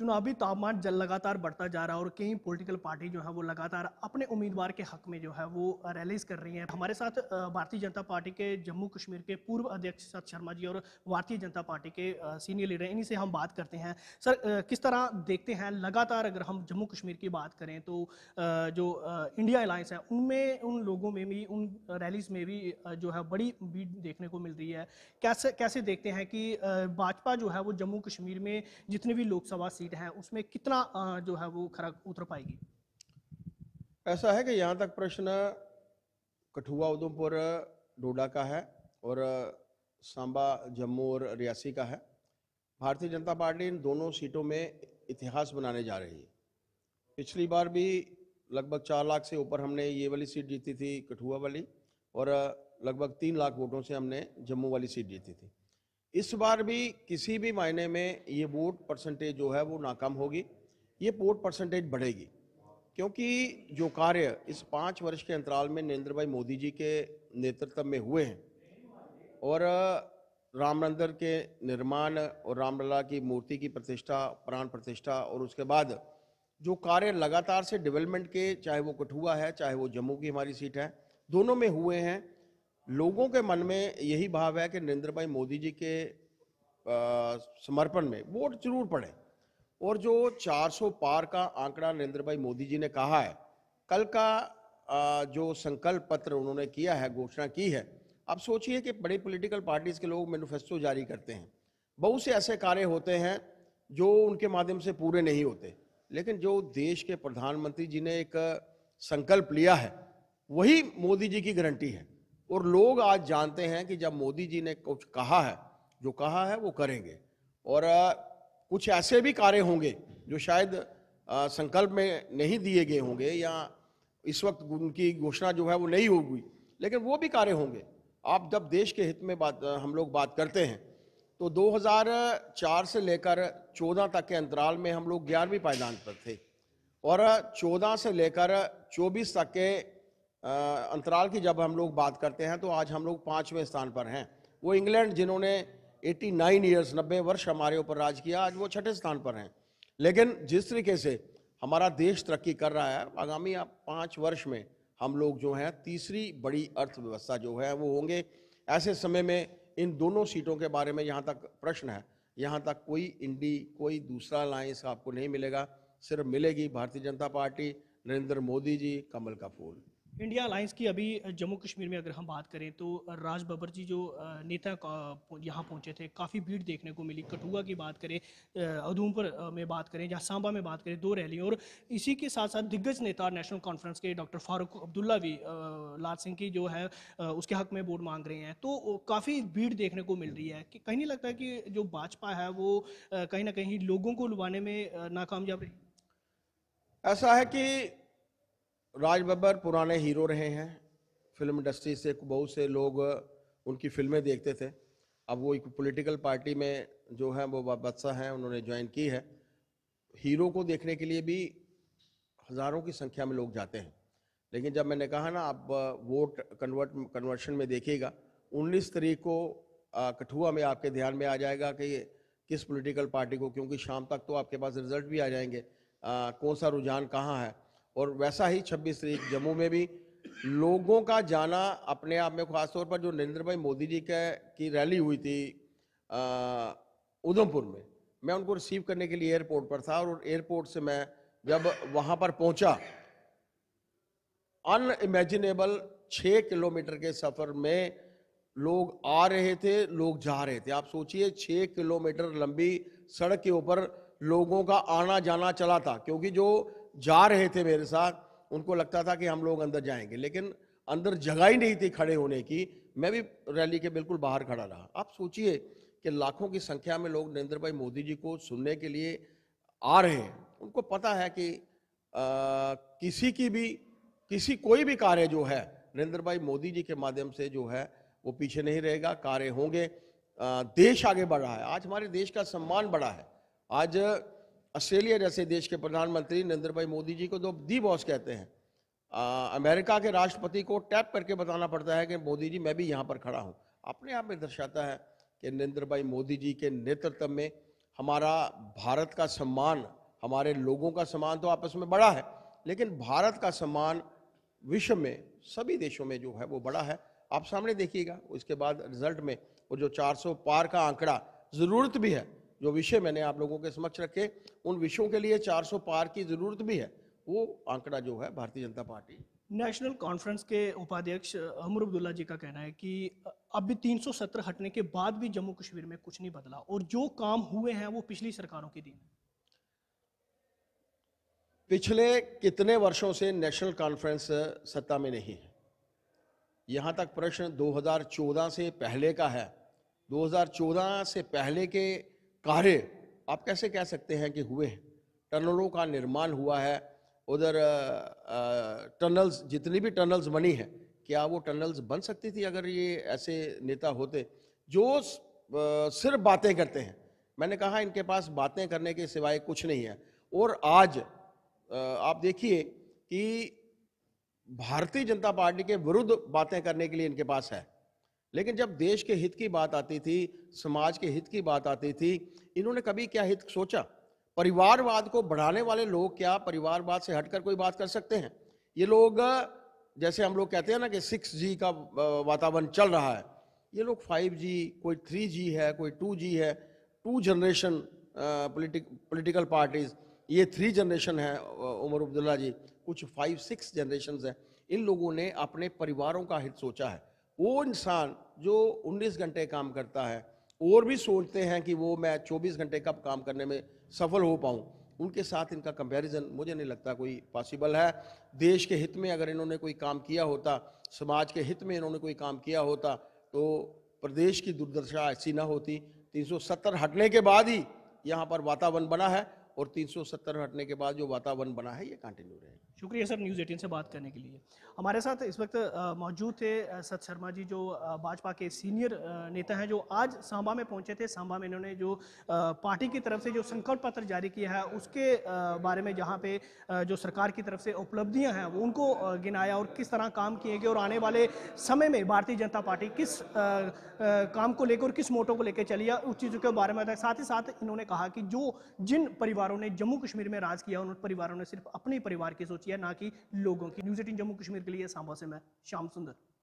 चुनावी तापमान जल लगातार बढ़ता जा रहा है और कई पॉलिटिकल पार्टी जो है वो लगातार अपने उम्मीदवार के हक में जो है वो रैलीज कर रही हैं हमारे साथ भारतीय जनता पार्टी के जम्मू कश्मीर के पूर्व अध्यक्ष सत शर्मा जी और भारतीय जनता पार्टी के सीनियर लीडर इन्हीं से हम बात करते हैं सर किस तरह देखते हैं लगातार अगर हम जम्मू कश्मीर की बात करें तो जो इंडिया अलायंस है उनमें उन लोगों में भी उन रैलीज में भी जो है बड़ी भीड़ देखने को मिल रही है कैसे कैसे देखते हैं कि भाजपा जो है वो जम्मू कश्मीर में जितने भी लोकसभा सीट खरीद है उसमें कितना जो है वो खरा उतर पाएगी ऐसा है कि यहाँ तक प्रश्न कठुआ उधमपुर डोडा का है और सांबा जम्मू और रियासी का है भारतीय जनता पार्टी इन दोनों सीटों में इतिहास बनाने जा रही है पिछली बार भी लगभग चार लाख से ऊपर हमने ये वाली सीट जीती थी कठुआ वाली और लगभग तीन लाख वोटों से हमने जम्मू वाली सीट जीती थी इस बार भी किसी भी मायने में ये वोट परसेंटेज जो है वो नाकाम होगी ये वोट परसेंटेज बढ़ेगी क्योंकि जो कार्य इस पाँच वर्ष के अंतराल में नरेंद्र भाई मोदी जी के नेतृत्व में हुए हैं और राम मंदिर के निर्माण और रामलला की मूर्ति की प्रतिष्ठा प्राण प्रतिष्ठा और उसके बाद जो कार्य लगातार से डेवलपमेंट के चाहे वो कठुआ है चाहे वो जम्मू की हमारी सीट है दोनों में हुए हैं लोगों के मन में यही भाव है कि नरेंद्र भाई मोदी जी के समर्पण में वोट जरूर पड़े और जो 400 पार का आंकड़ा नरेंद्र भाई मोदी जी ने कहा है कल का आ, जो संकल्प पत्र उन्होंने किया है घोषणा की है आप सोचिए कि बड़े पॉलिटिकल पार्टीज के लोग मैनिफेस्टो जारी करते हैं बहुत से ऐसे कार्य होते हैं जो उनके माध्यम से पूरे नहीं होते लेकिन जो देश के प्रधानमंत्री जी ने एक संकल्प लिया है वही मोदी जी की गारंटी है और लोग आज जानते हैं कि जब मोदी जी ने कुछ कहा है जो कहा है वो करेंगे और कुछ ऐसे भी कार्य होंगे जो शायद संकल्प में नहीं दिए गए होंगे या इस वक्त उनकी घोषणा जो है वो नहीं होगी लेकिन वो भी कार्य होंगे आप जब देश के हित में बात हम लोग बात करते हैं तो 2004 से लेकर 14 तक के अंतराल में हम लोग ग्यारहवीं पायदान पर थे और 14 से लेकर 24 तक के अंतराल की जब हम लोग बात करते हैं तो आज हम लोग पाँचवें स्थान पर हैं वो इंग्लैंड जिन्होंने 89 नाइन ईयर्स नब्बे वर्ष हमारे ऊपर राज किया आज वो छठे स्थान पर हैं लेकिन जिस तरीके से हमारा देश तरक्की कर रहा है आगामी पाँच वर्ष में हम लोग जो हैं तीसरी बड़ी अर्थव्यवस्था जो है वो होंगे ऐसे समय में इन दोनों सीटों के बारे में यहाँ तक प्रश्न है यहाँ तक कोई इंडी कोई दूसरा अलायंस आपको नहीं मिलेगा सिर्फ मिलेगी भारतीय जनता पार्टी नरेंद्र मोदी जी कमल का फूल इंडिया अलाइंस की अभी जम्मू कश्मीर में अगर हम बात करें तो राज बबर जी जो नेता यहाँ पहुँचे थे काफ़ी भीड़ देखने को मिली कठुआ की बात करें उधमपुर में बात करें या सांबा में बात करें दो रैली और इसी के साथ साथ दिग्गज नेता नेशनल कॉन्फ्रेंस के डॉक्टर फारूक अब्दुल्ला भी लाल सिंह की जो है उसके हक में वोट मांग रहे हैं तो काफ़ी भीड़ देखने को मिल रही है कि कहीं नहीं लगता कि जो भाजपा है वो कहीं ना कहीं लोगों को लुभाने में नाकामयाब रही ऐसा है कि राज बब्बर पुराने हीरो रहे हैं फिल्म इंडस्ट्री से बहुत से लोग उनकी फिल्में देखते थे अब वो एक पॉलिटिकल पार्टी में जो है वो बादशाह हैं उन्होंने ज्वाइन की है हीरो को देखने के लिए भी हज़ारों की संख्या में लोग जाते हैं लेकिन जब मैंने कहा ना आप वोट कन्वर्ट कन्वर्शन में देखिएगा 19 तरीक को कठुआ में आपके ध्यान में आ जाएगा कि किस पॉलिटिकल पार्टी को क्योंकि शाम तक तो आपके पास रिजल्ट भी आ जाएंगे आ, कौन सा रुझान कहाँ है और वैसा ही छब्बीस तारीख जम्मू में भी लोगों का जाना अपने आप में खासतौर पर जो नरेंद्र भाई मोदी जी के की रैली हुई थी उधमपुर में मैं उनको रिसीव करने के लिए एयरपोर्ट पर था और एयरपोर्ट से मैं जब वहां पर पहुंचा अनइमेजिनेबल छः किलोमीटर के सफ़र में लोग आ रहे थे लोग जा रहे थे आप सोचिए छः किलोमीटर लंबी सड़क के ऊपर लोगों का आना जाना चला था क्योंकि जो जा रहे थे मेरे साथ उनको लगता था कि हम लोग अंदर जाएंगे लेकिन अंदर जगह ही नहीं थी खड़े होने की मैं भी रैली के बिल्कुल बाहर खड़ा रहा आप सोचिए कि लाखों की संख्या में लोग नरेंद्र भाई मोदी जी को सुनने के लिए आ रहे हैं उनको पता है कि आ, किसी की भी किसी कोई भी कार्य जो है नरेंद्र भाई मोदी जी के माध्यम से जो है वो पीछे नहीं रहेगा कार्य होंगे आ, देश आगे बढ़ रहा है आज हमारे देश का सम्मान बढ़ा है आज ऑस्ट्रेलिया जैसे देश के प्रधानमंत्री नरेंद्र भाई मोदी जी को तो दी बॉस कहते हैं आ, अमेरिका के राष्ट्रपति को टैप करके बताना पड़ता है कि मोदी जी मैं भी यहाँ पर खड़ा हूँ अपने आप में दर्शाता है कि नरेंद्र भाई मोदी जी के नेतृत्व में हमारा भारत का सम्मान हमारे लोगों का सम्मान तो आपस में बड़ा है लेकिन भारत का सम्मान विश्व में सभी देशों में जो है वो बड़ा है आप सामने देखिएगा उसके बाद रिजल्ट में वो जो 400 पार का आंकड़ा ज़रूरत भी है जो विषय मैंने आप लोगों के समक्ष रखे उन विषयों के लिए 400 पार की जरूरत भी है वो आंकड़ा जो है भारतीय जनता पार्टी नेशनल कॉन्फ्रेंस के उपाध्यक्ष अमर अब्दुल्ला जी का कहना है कि अभी 370 हटने के बाद भी जम्मू कश्मीर में कुछ नहीं बदला और जो काम हुए हैं वो पिछली सरकारों के दिन पिछले कितने वर्षों से नेशनल कॉन्फ्रेंस सत्ता में नहीं है यहाँ तक प्रश्न 2014 से पहले का है 2014 से पहले के कार्य आप कैसे कह सकते हैं कि हुए हैं टनलों का निर्माण हुआ है उधर टनल्स जितनी भी टनल्स बनी है क्या वो टनल्स बन सकती थी अगर ये ऐसे नेता होते जो सिर्फ बातें करते हैं मैंने कहा इनके पास बातें करने के सिवाय कुछ नहीं है और आज आप देखिए कि भारतीय जनता पार्टी के विरुद्ध बातें करने के लिए इनके पास है लेकिन जब देश के हित की बात आती थी समाज के हित की बात आती थी इन्होंने कभी क्या हित सोचा परिवारवाद को बढ़ाने वाले लोग क्या परिवारवाद से हटकर कोई बात कर सकते हैं ये लोग जैसे हम लोग कहते हैं ना कि सिक्स जी का वातावरण चल रहा है ये लोग फाइव जी कोई थ्री जी है कोई टू जी है two generation politic political parties ये थ्री जनरेशन है उमर अब्दुल्ला जी कुछ फाइव सिक्स जनरेशन हैं इन लोगों ने अपने परिवारों का हित सोचा है वो इंसान जो 19 घंटे काम करता है और भी सोचते हैं कि वो मैं 24 घंटे कब काम करने में सफल हो पाऊँ उनके साथ इनका कंपैरिजन मुझे नहीं लगता कोई पॉसिबल है देश के हित में अगर इन्होंने कोई काम किया होता समाज के हित में इन्होंने कोई काम किया होता तो प्रदेश की दुर्दशा ऐसी ना होती 370 हटने के बाद ही यहाँ पर वातावरण बना है और 370 हटने के बाद जो वातावरण बना है ये कंटिन्यू रहे शुक्रिया सर न्यूज़ एटीन से बात करने के लिए हमारे साथ इस वक्त मौजूद थे सत शर्मा जी जो भाजपा के सीनियर नेता हैं जो आज सांबा में पहुंचे थे सांबा में इन्होंने जो पार्टी की तरफ से जो संकल्प पत्र जारी किया है उसके बारे में जहाँ पे जो सरकार की तरफ से उपलब्धियाँ हैं उनको गिनाया और किस तरह काम किए गए और आने वाले समय में भारतीय जनता पार्टी किस काम को लेकर और किस मोटो को लेकर चली है उस चीज़ों के बारे में बताया साथ ही साथ इन्होंने कहा कि जो जिन परिवार परिवारों ने जम्मू कश्मीर में राज किया उन परिवारों ने सिर्फ अपने परिवार की सोची है ना कि लोगों की न्यूज एटीन जम्मू कश्मीर के लिए सांबा से मैं श्याम सुंदर